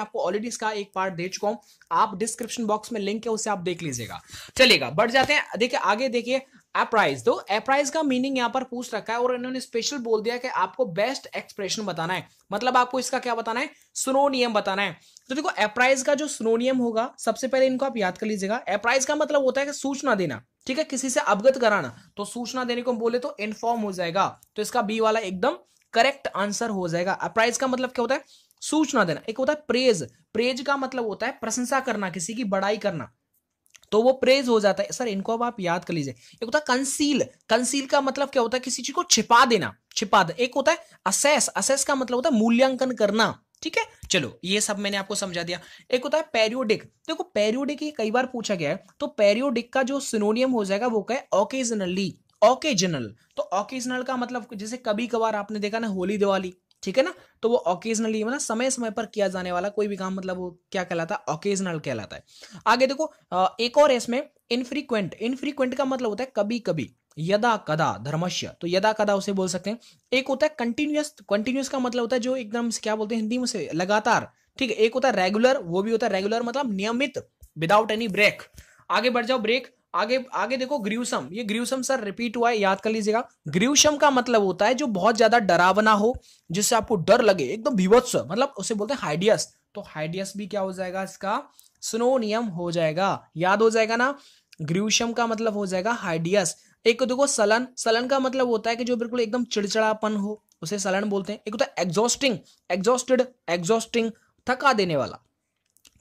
मैं आपको ऑलरेडी इसका एक पार्ट दे चुका हूं आप डिस्क्रिप्शन बॉक्स में लिंक है उसे आप देख लीजिएगा चलेगा बढ़ जाते हैं देखिए आगे देखिए एप्राइज दो एप्राइज का मीनिंग यहाँ पर पूछ रखा है और इन्होंने स्पेशल बोल दिया कि आपको बेस्ट एक्सप्रेशन बताना है मतलब आपको इसका क्या बताना है स्नो नियम बताना है तो देखो एप्राइज का जो स्नो नियम होगा सबसे पहले इनको आप याद कर लीजिएगा एप्राइज का मतलब होता है कि सूचना देना ठीक है किसी से अवगत कराना तो सूचना देने को बोले तो इन्फॉर्म हो जाएगा तो इसका बी वाला एकदम करेक्ट आंसर हो जाएगा अप्राइज का मतलब क्या होता है सूचना देना एक होता है प्रेज प्रेज का मतलब होता है प्रशंसा करना किसी की बड़ाई करना तो वो प्रेज हो जाता है सर इनको अब आप याद कर लीजिए एक होता है कंसील कंसील का मतलब क्या होता है किसी चीज को छिपा देना छिपा दे एक होता है असेस असेस का मतलब होता है मूल्यांकन करना ठीक है चलो ये सब मैंने आपको समझा दिया एक होता है पेरियोडिक देखो पेरियोडिक ये कई बार पूछा गया है तो पेरियोडिक का जो सिनोनियम हो जाएगा वो क्या है ओकेजनली ओकेजनल तो ओकेजनल का मतलब जैसे कभी कभार आपने देखा ना होली दिवाली ठीक है ना तो वो ओकेजनली मतलब समय समय पर किया जाने वाला कोई भी काम मतलब वो क्या कहलाता है ओकेजनल कहलाता है आगे देखो एक और इसमें इनफ्रीक्वेंट इनफ्रीक्वेंट का मतलब होता है कभी कभी यदा कदा धर्मश्य तो यदा कदा उसे बोल सकते हैं एक होता है कंटिन्यूस कंटिन्यूस का मतलब होता है जो एकदम क्या बोलते हैं हिंदी में से लगातार ठीक है एक होता है रेगुलर वो भी होता है रेगुलर मतलब नियमित विदाउट एनी ब्रेक आगे बढ़ जाओ ब्रेक आगे आगे देखो ग्रीवसम ये ग्रीवसम सर रिपीट हुआ है याद कर लीजिएगा ग्रीवसम का मतलब होता है जो बहुत ज्यादा डरावना हो जिससे आपको डर लगे एकदम विवत्स मतलब उसे बोलते हैं हाइडियस तो हाइडियस भी क्या हो जाएगा इसका स्नो नियम हो जाएगा याद हो जाएगा ना ग्रीवसम का मतलब हो जाएगा हाइडियस एक देखो सलन सलन का मतलब होता है कि जो बिल्कुल एकदम चिड़चिड़ापन हो उसे सलन बोलते हैं एक होता है एग्जॉस्टिंग एग्जॉस्टेड एग्जॉस्टिंग थका देने वाला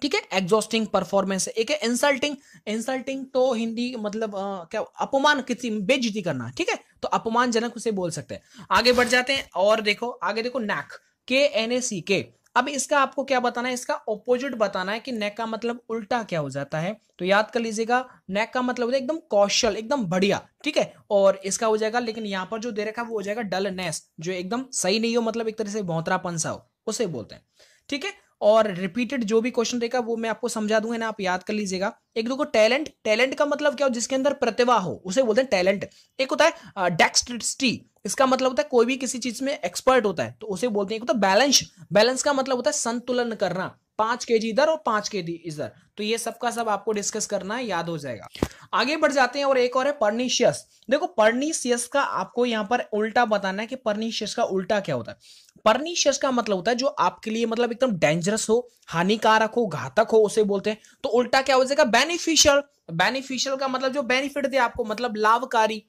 ठीक है एग्जॉस्टिंग परफॉर्मेंस एक है इंसल्टिंग इंसल्टिंग तो हिंदी मतलब आ, क्या अपमान किसी बेजती करना ठीक है तो अपमानजनक उसे बोल सकते हैं आगे बढ़ जाते हैं और देखो आगे देखो नैक के एन ए सी के अब इसका आपको क्या बताना है इसका ऑपोजिट बताना है कि नेक का मतलब उल्टा क्या हो जाता है तो याद कर लीजिएगा नेक का मतलब होता है एकदम कौशल एकदम बढ़िया ठीक है और इसका हो जाएगा लेकिन यहां पर जो दे रखा है वो हो जाएगा डलनेस जो एकदम सही नहीं हो मतलब एक तरह से बोतरापन सा हो उसे बोलते हैं ठीक है और रिपीटेड जो भी क्वेश्चन रहेगा वो मैं आपको समझा दूंगा ना आप याद कर लीजिएगा एक को टैलेंट टैलेंट का मतलब क्या हो जिसके अंदर प्रतिभा हो उसे बोलते हैं टैलेंट एक होता है डेक्सट्रिटी इसका मतलब होता है कोई भी किसी चीज में एक्सपर्ट होता है तो उसे बोलते हैं एक होता है बैलेंस बैलेंस का मतलब होता है संतुलन करना पांच के जी इधर और पांच के जी इधर तो ये सबका सब आपको डिस्कस करना है याद हो जाएगा आगे बढ़ जाते हैं और एक और है पर्निशियस देखो पर्निशियस का आपको यहाँ पर उल्टा बताना है कि पर्निशियस का उल्टा क्या होता है परनीशियस का मतलब होता है जो आपके लिए मतलब एकदम डेंजरस हो हानिकारक हो घातक हो उसे बोलते हैं तो उल्टा क्या हो जाएगा बेनिफिशियल बेनिफिशियल का मतलब जो बेनिफिट दे आपको मतलब लाभकारी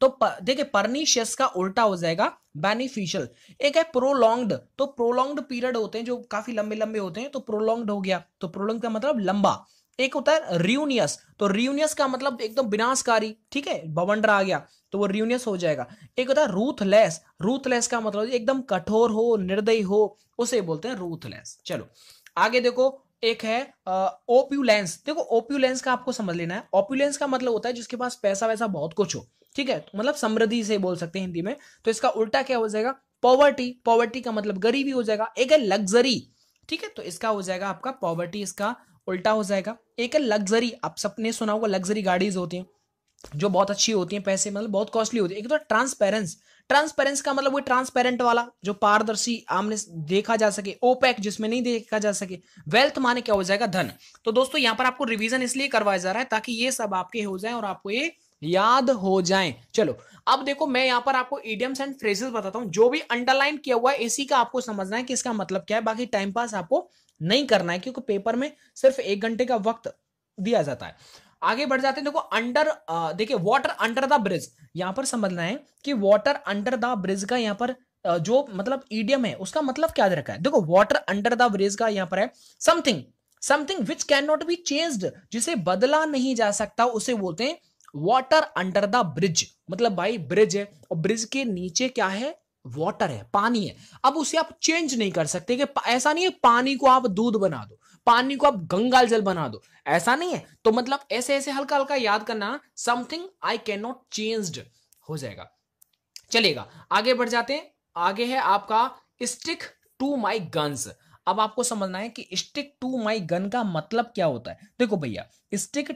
तो देखिए परनीशियस का उल्टा हो जाएगा बेनिफिशियल एक है प्रोलॉन्ग्ड तो प्रोलॉन्ग्ड पीरियड होते हैं जो काफी लंबे लंबे होते हैं तो प्रोलॉन्ग्ड हो गया तो प्रोलॉन्ग का मतलब लंबा एक होता है रियूनियस तो रियूनियस का मतलब एकदम विनाशकारी ठीक है बवंडर आ गया तो वो रियूनियस हो जाएगा एक होता है रूथलेस रूथलेस का मतलब एकदम कठोर हो निर्दयी हो उसे बोलते हैं रूथलेस चलो आगे देखो एक है ओप्यूलेंस देखो ओप्यूलेंस का आपको समझ लेना है ओप्यूलेंस का मतलब होता है जिसके पास पैसा वैसा बहुत कुछ हो ठीक है तो मतलब समृद्धि से बोल सकते हैं हिंदी में तो इसका उल्टा क्या हो जाएगा पॉवर्टी पॉवर्टी का मतलब गरीबी हो जाएगा एक है लग्जरी ठीक है तो इसका हो जाएगा आपका पॉवर्टी इसका उल्टा हो जाएगा एक है लग्जरी आप सबने सुना होगा लग्जरी गाड़ीज होती हैं जो बहुत अच्छी होती हैं पैसे मतलब बहुत कॉस्टली होती है एक तो ट्रांसपेरेंस ट्रांसपेरेंस का मतलब वो ट्रांसपेरेंट वाला जो पारदर्शी आमने देखा जा सके ओपैक जिसमें नहीं देखा जा सके वेल्थ माने क्या हो जाएगा धन तो दोस्तों यहाँ पर आपको रिवीजन इसलिए करवाया जा रहा है ताकि ये सब आपके हो जाए और आपको ये याद हो जाए चलो अब देखो मैं यहाँ पर आपको इडियम्स एंड फ्रेजेस बताता हूँ जो भी अंडरलाइन किया हुआ है इसी का आपको समझना है कि इसका मतलब क्या है बाकी टाइम पास आपको नहीं करना है क्योंकि पेपर में सिर्फ एक घंटे का वक्त दिया जाता है आगे बढ़ जाते हैं देखो अंडर देखिए वाटर अंडर द ब्रिज यहां पर समझना है कि वाटर अंडर द ब्रिज का यहां पर जो मतलब ईडियम है उसका मतलब क्या रखा है देखो वाटर अंडर द ब्रिज का यहां पर है something something which can not be changed जिसे बदला नहीं जा सकता उसे बोलते हैं वाटर अंडर द ब्रिज मतलब भाई ब्रिज है और ब्रिज के नीचे क्या है वाटर है पानी है अब उसे आप चेंज नहीं कर सकते कि ऐसा नहीं है पानी को आप दूध बना दो पानी को आप गंगा जल बना दो ऐसा नहीं है तो मतलब ऐसे ऐसे हल्का हल्का याद करना something I can not change हो जाएगा चलेगा आगे बढ़ जाते हैं आगे है आपका स्टिक टू माई गन्स अब आपको समझना है कि स्टिक टू माई गन का मतलब क्या होता है देखो भैया स्टिक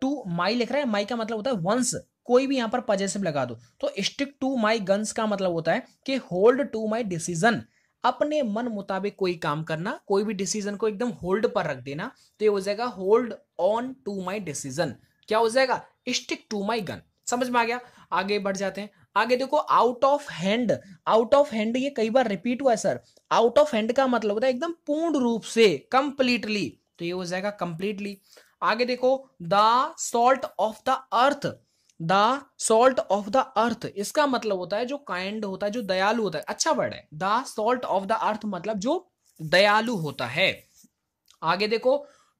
टू माई लिख रहा है माई का मतलब होता है वंस कोई भी यहां पर पजेसिव लगा दो तो स्टिक टू माई गन्स का मतलब होता है कि होल्ड टू माई डिसीजन अपने मन मुताबिक कोई काम करना कोई भी डिसीजन को एकदम होल्ड पर रख देना तो ये हो जाएगा hold on to my decision क्या हो जाएगा स्टिक टू माई गन समझ में आ गया आगे बढ़ जाते हैं आगे देखो out of hand out of hand ये कई बार रिपीट हुआ है सर आउट ऑफ हैंड का मतलब होता है एकदम पूर्ण रूप से कंप्लीटली तो ये हो जाएगा कंप्लीटली आगे देखो the salt of the earth the salt of the earth इसका मतलब होता है जो काइंड होता है जो दयालु होता है अच्छा वर्ड है the salt of the earth मतलब जो दयालु होता है आगे देखो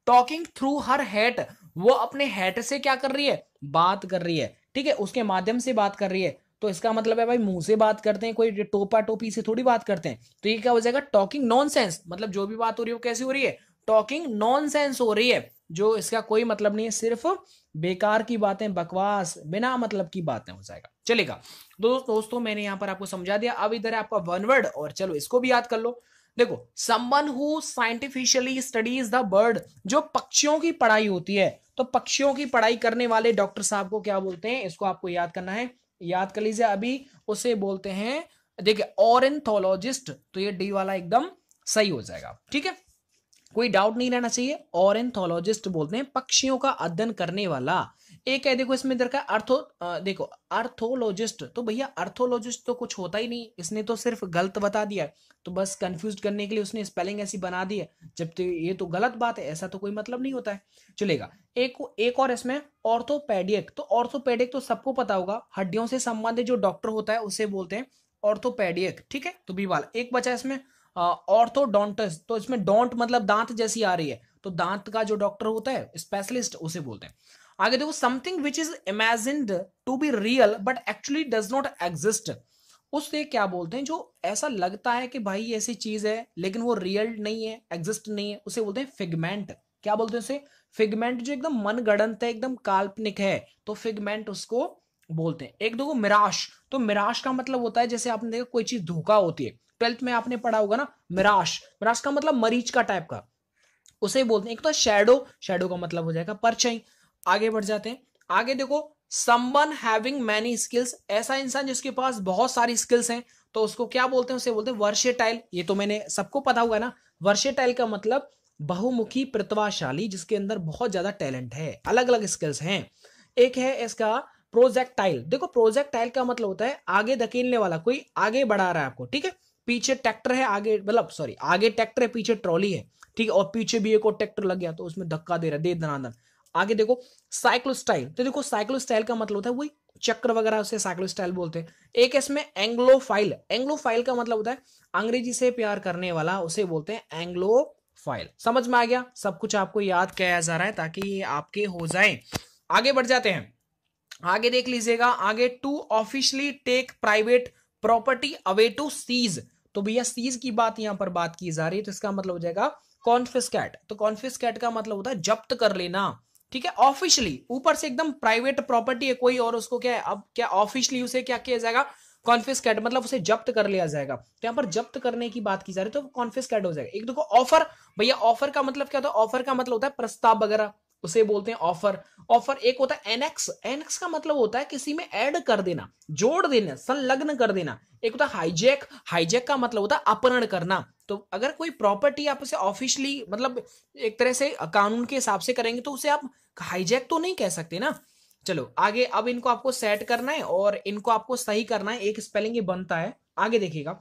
टॉकिंग थ्रू हर हैट वो अपने हैट से क्या कर रही है बात कर रही है ठीक है उसके माध्यम से बात कर रही है तो इसका मतलब है भाई मुंह से बात करते हैं कोई टोपा टोपी से थोड़ी बात करते हैं तो ये क्या हो जाएगा टॉकिंग नॉन मतलब जो भी बात हो रही है वो कैसी हो रही है टॉकिंग नॉन हो रही है जो इसका कोई मतलब नहीं है सिर्फ बेकार की बातें बकवास बिना मतलब की बातें हो जाएगा चलेगा दोस्तों दोस्तों मैंने यहां पर आपको समझा दिया अब इधर है आपका वन वर्ड और चलो इसको भी याद कर लो देखो someone who scientifically studies the bird जो पक्षियों की पढ़ाई होती है तो पक्षियों की पढ़ाई करने वाले डॉक्टर साहब को क्या बोलते हैं इसको आपको याद करना है याद कर लीजिए अभी उसे बोलते हैं देखिए ऑरेंथोलॉजिस्ट तो ये डी वाला एकदम सही हो जाएगा ठीक है कोई डाउट नहीं रहना चाहिए एंथोलॉजिस्ट बोलते हैं पक्षियों का अध्ययन करने वाला एक है देखो इसमें इधर का अर्थो देखो अर्थोलॉजिस्ट तो भैया अर्थोलॉजिस्ट तो कुछ होता ही नहीं इसने तो सिर्फ गलत बता दिया तो बस कंफ्यूज करने के लिए उसने स्पेलिंग ऐसी बना दी है जब तो ये तो गलत बात है ऐसा तो कोई मतलब नहीं होता है चलेगा एक एक और इसमें ऑर्थोपेडिक तो ऑर्थोपेडिक तो सबको पता होगा हड्डियों से संबंधित जो डॉक्टर होता है उसे बोलते हैं ऑर्थोपेडिक ठीक है तो भी वाला एक बचा इसमें ऑर्थोडोंटिस्ट हाँ, तो इसमें डोंट मतलब दांत जैसी आ रही है तो दांत का जो डॉक्टर होता है स्पेशलिस्ट उसे बोलते हैं आगे देखो something which is imagined to be real but actually does not exist उससे क्या बोलते हैं जो ऐसा लगता है कि भाई ऐसी चीज है लेकिन वो रियल नहीं है एग्जिस्ट नहीं है उसे बोलते हैं फिगमेंट क्या बोलते हैं उसे फिगमेंट जो एकदम मनगढ़ंत है एकदम काल्पनिक है तो फिगमेंट उसको बोलते हैं एक देखो मिराश तो मिराश का मतलब होता है जैसे आपने देखा कोई चीज धोखा होती है ट्वेल्थ में आपने पढ़ा होगा ना मिराश मिराश का मतलब मरीज का टाइप का उसे बोलते हैं एक तो शेडो शेडो का मतलब हो जाएगा परछाई आगे बढ़ जाते हैं आगे देखो समवन हैविंग मैनी स्किल्स ऐसा इंसान जिसके पास बहुत सारी स्किल्स हैं तो उसको क्या बोलते हैं उसे बोलते हैं वर्षेटाइल ये तो मैंने सबको पता हुआ ना वर्षेटाइल का मतलब बहुमुखी प्रतिभाशाली जिसके अंदर बहुत ज्यादा टैलेंट है अलग अलग स्किल्स हैं एक है इसका प्रोजेक्टाइल देखो प्रोजेक्टाइल का मतलब होता है आगे धकेलने वाला कोई आगे बढ़ा रहा है आपको ठीक है पीछे ट्रैक्टर है आगे मतलब सॉरी आगे ट्रैक्टर है पीछे ट्रॉली है ठीक है और पीछे भी एक और ट्रैक्टर लग गया तो उसमें धक्का दे रहा है दे धनाधन आगे देखो साइक्लोस्टाइल तो देखो साइक्लोस्टाइल का मतलब होता है वही चक्र वगैरह उसे साइक्लोस्टाइल बोलते हैं एक इसमें एंग्लोफाइल एंग्लोफाइल का मतलब होता है अंग्रेजी से प्यार करने वाला उसे बोलते हैं एंग्लो फाइल समझ में आ गया सब कुछ आपको याद किया जा रहा है ताकि ये आपके हो जाए आगे बढ़ जाते हैं आगे देख लीजिएगा आगे to officially take private property away to seize तो भैया सीज की बात यहां पर बात की जा रही है तो इसका मतलब हो जाएगा कॉन्फिस्कैट तो कॉन्फिस्कैट का मतलब होता है जब्त कर लेना ठीक है ऑफिशियली ऊपर से एकदम प्राइवेट प्रॉपर्टी है कोई और उसको क्या है अब क्या ऑफिशियली उसे क्या किया जाएगा कॉन्फिस्कैट मतलब उसे जब्त कर लिया जाएगा तो यहां पर जब्त करने की बात की जा रही है तो कॉन्फिस्कैट हो जाएगा एक देखो ऑफर भैया ऑफर का मतलब क्या होता है ऑफर का मतलब होता है प्रस्ताव वगैरह उसे बोलते हैं ऑफर ऑफर एक होता है एनएक्स एनएक्स का मतलब होता है किसी में ऐड कर देना जोड़ देना संलग्न कर देना एक होता है हाईजेक हाईजेक का मतलब होता है अपहरण करना तो अगर कोई प्रॉपर्टी आप उसे ऑफिशियली मतलब एक तरह से कानून के हिसाब से करेंगे तो उसे आप हाईजेक तो नहीं कह सकते ना चलो आगे अब इनको आपको सेट करना है और इनको आपको सही करना है एक स्पेलिंग ये बनता है आगे देखिएगा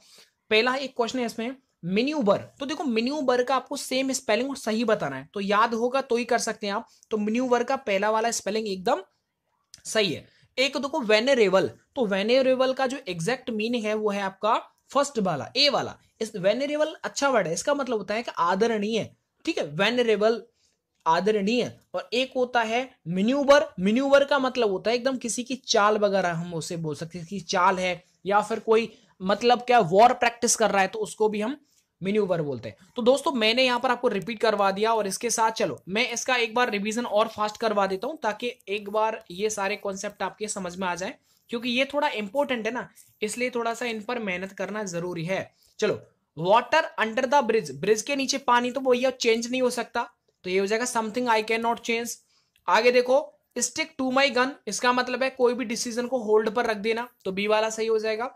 पहला एक क्वेश्चन है इसमें मिन्यूबर तो देखो मिन्यूबर का आपको सेम स्पेलिंग और सही बताना है तो याद होगा तो ही कर सकते हैं आप तो मिन्यूबर का पहला वाला स्पेलिंग एकदम सही है एक देखो वेनेरेबल तो वेनेरेबल का जो एग्जैक्ट मीनिंग है वो है आपका फर्स्ट वाला ए वाला इस वेनेरेबल अच्छा वर्ड है इसका मतलब होता है कि आदरणीय ठीक है वेनेरेबल आदरणीय और एक होता है मिन्यूबर मिन्यूबर का मतलब होता है एकदम किसी की चाल वगैरह हम उसे बोल सकते हैं कि चाल है या फिर कोई मतलब क्या वॉर प्रैक्टिस कर रहा है तो उसको भी हम मिन्यूवर बोलते हैं तो दोस्तों मैंने यहाँ पर आपको रिपीट करवा दिया और इसके साथ चलो मैं इसका एक बार रिविजन और फास्ट करवा देता हूँ ताकि एक बार ये सारे कॉन्सेप्ट आपके समझ में आ जाए क्योंकि ये थोड़ा इंपॉर्टेंट है ना इसलिए थोड़ा सा इन पर मेहनत करना जरूरी है चलो water under the bridge bridge के नीचे पानी तो वो चेंज नहीं हो सकता तो ये हो जाएगा something I can not change आगे देखो स्टिक टू माई गन इसका मतलब है कोई भी डिसीजन को होल्ड पर रख देना तो बी वाला सही हो जाएगा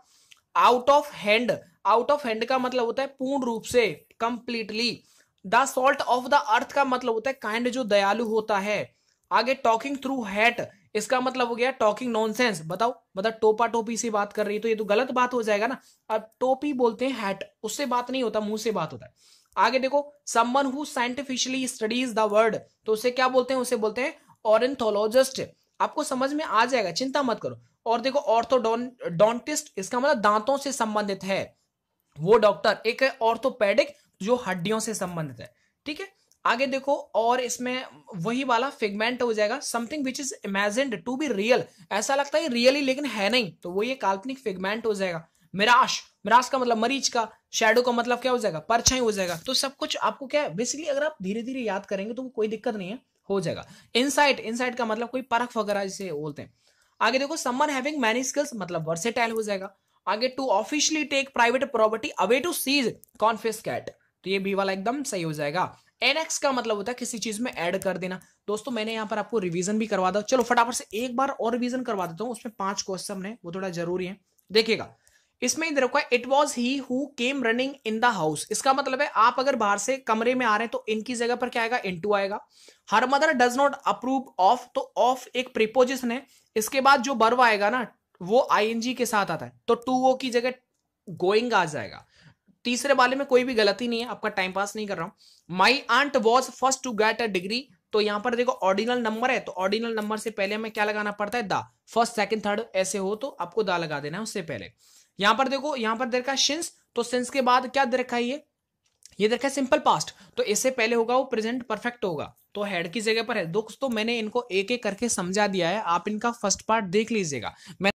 out of hand out of hand का मतलब होता है पूर्ण रूप से completely the salt of the earth का मतलब होता है काइंड जो दयालु होता है आगे टॉकिंग थ्रू हैट इसका मतलब हो गया टॉकिंग नॉनसेंस बताओ मतलब टोपा टोपी से बात कर रही है तो ये तो गलत बात हो जाएगा ना अब टोपी बोलते हैं हैट उससे बात नहीं होता मुंह से बात होता है आगे देखो someone who scientifically studies the word तो उसे क्या बोलते हैं उसे बोलते हैं ऑरेंथोलॉजिस्ट आपको समझ में आ जाएगा चिंता मत करो और देखो ऑर्थोडोंटिस्ट इसका मतलब दांतों से संबंधित है वो डॉक्टर एक है ऑर्थोपेडिक जो हड्डियों से संबंधित है ठीक है आगे देखो और इसमें वही वाला फिगमेंट हो जाएगा something which is imagined to be real ऐसा लगता है रियली लेकिन है नहीं तो वो ये काल्पनिक फिगमेंट हो जाएगा मिराश मिराश का मतलब मरीज का शेडो का मतलब क्या हो जाएगा परछाई हो जाएगा तो सब कुछ आपको क्या है बेसिकली अगर आप धीरे धीरे याद करेंगे तो कोई दिक्कत नहीं है हो जाएगा इनसाइट इनसाइट का मतलब कोई परख वगैरह जिसे बोलते हैं आगे देखो समन हैविंग मैनी स्किल्स मतलब वर्सेटाइल हो जाएगा आगे to officially take private property away to seize confiscate तो ये भी वाला एकदम सही हो जाएगा एनएक्स का मतलब होता है किसी चीज में ऐड कर देना दोस्तों मैंने यहाँ पर आपको रिवीजन भी करवा दो चलो फटाफट से एक बार और रिवीजन करवा देता हूँ उसमें पांच क्वेश्चन है वो थोड़ा जरूरी है देखिएगा इसमें इधर है it was he who came running in the house इसका मतलब है आप अगर बाहर से कमरे में आ रहे हैं तो इनकी जगह पर क्या आएगा इनटू आएगा her mother does not approve of तो ऑफ एक प्रिपोजिशन है इसके बाद जो बर्व आएगा ना वो आईएनजी के साथ आता है तो टू ओ की जगह गोइंग आ जाएगा तीसरे वाले में कोई भी गलती नहीं है आपका टाइम पास नहीं कर रहा हूं my aunt was first to get a degree तो यहां पर देखो ऑर्डिनल नंबर है तो ऑर्डिनल नंबर से पहले हमें क्या लगाना पड़ता है द फर्स्ट सेकंड थर्ड ऐसे हो तो आपको दा लगा देना है उससे पहले यहां पर देखो यहां पर दे रखा है सिंस तो सिंस के बाद क्या दे रखा है ये ये देखा सिंपल पास्ट तो इससे पहले होगा वो प्रेजेंट परफेक्ट होगा तो हेड की जगह पर है दोस्तों मैंने इनको एक एक करके समझा दिया है आप इनका फर्स्ट पार्ट देख लीजिएगा मैं